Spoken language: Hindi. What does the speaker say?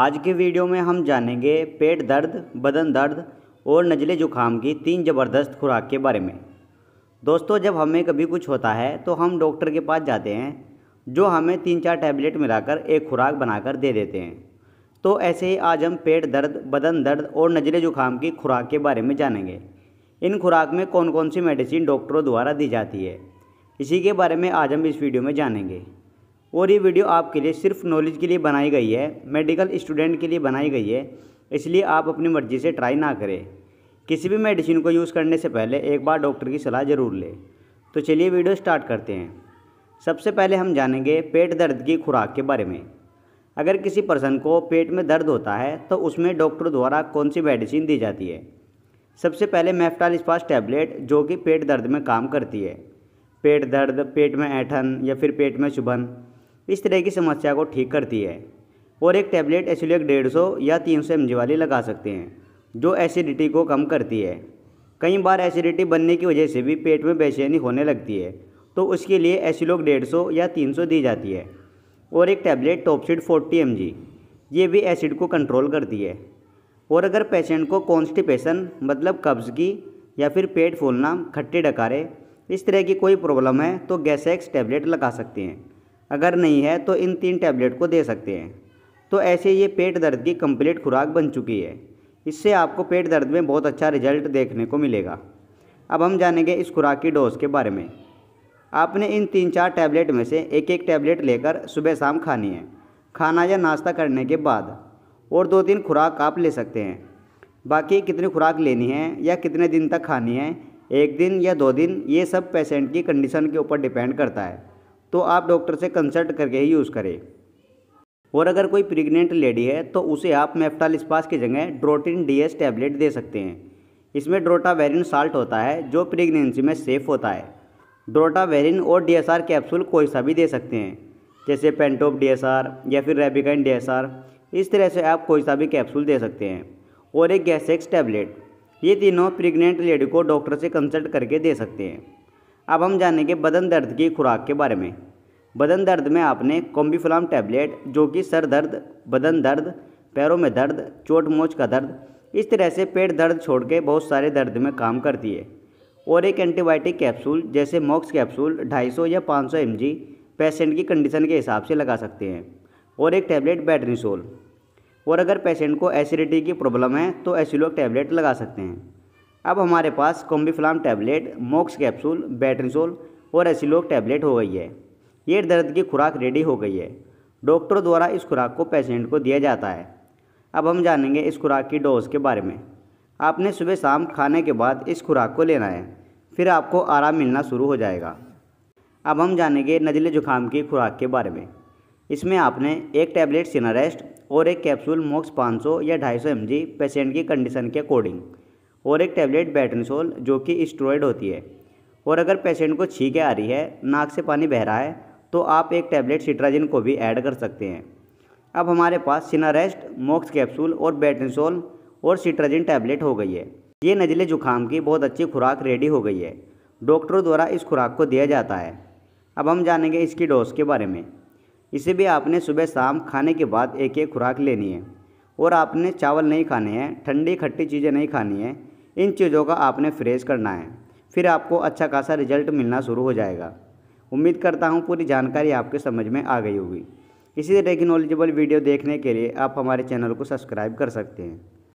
आज के वीडियो में हम जानेंगे पेट दर्द बदन दर्द और नज़ले जुकाम की तीन ज़बरदस्त खुराक के बारे में दोस्तों जब हमें कभी कुछ होता है तो हम डॉक्टर के पास जाते हैं जो हमें तीन चार टैबलेट मिलाकर एक खुराक बनाकर दे देते हैं तो ऐसे ही आज हम पेट दर्द बदन दर्द और नज़ले जुकाम की खुराक के बारे में जानेंगे इन खुराक में कौन कौन सी मेडिसिन डॉक्टरों द्वारा दी जाती है इसी के बारे में आज हम इस वीडियो में जानेंगे और ये वीडियो आपके लिए सिर्फ नॉलेज के लिए बनाई गई है मेडिकल स्टूडेंट के लिए बनाई गई है इसलिए आप अपनी मर्ज़ी से ट्राई ना करें किसी भी मेडिसिन को यूज़ करने से पहले एक बार डॉक्टर की सलाह ज़रूर लें तो चलिए वीडियो स्टार्ट करते हैं सबसे पहले हम जानेंगे पेट दर्द की खुराक के बारे में अगर किसी पर्सन को पेट में दर्द होता है तो उसमें डॉक्टर द्वारा कौन सी मेडिसिन दी जाती है सबसे पहले मेफ्टाल स्पास टैबलेट जो कि पेट दर्द में काम करती है पेट दर्द पेट में ऐठन या फिर पेट में चुभन इस तरह की समस्या को ठीक करती है और एक टैबलेट एसिलियक डेढ़ सौ या तीन सौ एम वाली लगा सकते हैं जो एसिडिटी को कम करती है कई बार एसिडिटी बनने की वजह से भी पेट में बेचैनी होने लगती है तो उसके लिए एसिलोक डेढ़ सौ या तीन सौ दी जाती है और एक टैबलेट टॉपसिड फोर्टी एम ये भी एसिड को कंट्रोल करती है और अगर पेशेंट को कॉन्स्टिपेशन मतलब कब्ज़ की या फिर पेट फूलना खट्टे डकारे इस तरह की कोई प्रॉब्लम है तो गैसेक्स टैबलेट लगा सकते हैं अगर नहीं है तो इन तीन टैबलेट को दे सकते हैं तो ऐसे ये पेट दर्द की कंप्लीट खुराक बन चुकी है इससे आपको पेट दर्द में बहुत अच्छा रिजल्ट देखने को मिलेगा अब हम जानेंगे इस खुराक की डोज़ के बारे में आपने इन तीन चार टैबलेट में से एक एक टैबलेट लेकर सुबह शाम खानी है खाना या नाश्ता करने के बाद और दो तीन खुराक आप ले सकते हैं बाकी कितनी खुराक लेनी है या कितने दिन तक खानी है एक दिन या दो दिन ये सब पेशेंट की कंडीशन के ऊपर डिपेंड करता है तो आप डॉक्टर से कंसल्ट करके ही यूज़ करें और अगर कोई प्रेग्नेंट लेडी है तो उसे आप मेफ्टाल स्पास की जगह ड्रोटिन डीएस टैबलेट दे सकते हैं इसमें ड्रोटावेरिन साल्ट होता है जो प्रेगनेंसी में सेफ होता है ड्रोटावेरिन और डीएसआर कैप्सूल कोई सा भी दे सकते हैं जैसे पेंटोप डीएसआर या फिर एस डीएसआर इस तरह से आप कोई सा भी कैप्सूल दे सकते हैं और एक गैसेक्स टैबलेट ये तीनों प्रेगनेंट लेडी को डॉक्टर से कंसल्ट करके दे सकते हैं अब हम जानेंगे बदन दर्द की खुराक के बारे में बदन दर्द में आपने कॉम्बीफ्लाम टैबलेट जो कि सर दर्द बदन दर्द पैरों में दर्द चोट मोच का दर्द इस तरह से पेट दर्द छोड़ के बहुत सारे दर्द में काम करती है और एक एंटीबायोटिक कैप्सूल जैसे मॉक्स कैप्सूल 250 या 500 सौ पेशेंट की कंडीशन के हिसाब से लगा सकते हैं और एक टैबलेट बैटरीसोल और अगर पेशेंट को एसिडिटी की प्रॉब्लम है तो एसिलोक टैबलेट लगा सकते हैं अब हमारे पास Combiflam tablet Mox capsule Betnesol और एसिलोक टैबलेट हो गई है ये दर्द की खुराक रेडी हो गई है डॉक्टरों द्वारा इस खुराक को पेशेंट को दिया जाता है अब हम जानेंगे इस खुराक की डोज के बारे में आपने सुबह शाम खाने के बाद इस खुराक को लेना है फिर आपको आराम मिलना शुरू हो जाएगा अब हम जानेंगे नजले जुकाम की खुराक के बारे में इसमें आपने एक टैबलेट सिनारेस्ट और एक कैप्सूल मोक्स 500 या 250 सौ पेशेंट की कंडीशन के अकॉर्डिंग और एक टैबलेट बैटनसोल जो कि स्ट्रॉयड होती है और अगर पेशेंट को छीके आ रही है नाक से पानी बह रहा है तो आप एक टैबलेट सिट्राजिन को भी ऐड कर सकते हैं अब हमारे पास सिनारेस्ट मोक्स कैप्सूल और बैटनसोल और सिट्राजिन टैबलेट हो गई है ये नज़ले जुकाम की बहुत अच्छी खुराक रेडी हो गई है डॉक्टरों द्वारा इस खुराक को दिया जाता है अब हम जानेंगे इसकी डोज के बारे में इसे भी आपने सुबह शाम खाने के बाद एक एक खुराक लेनी है और आपने चावल नहीं खाने हैं ठंडी खट्टी चीज़ें नहीं खानी है इन चीज़ों का आपने फ्रेश करना है फिर आपको अच्छा खासा रिजल्ट मिलना शुरू हो जाएगा उम्मीद करता हूँ पूरी जानकारी आपके समझ में आ गई होगी इसी तरह की नॉलेजेबल वीडियो देखने के लिए आप हमारे चैनल को सब्सक्राइब कर सकते हैं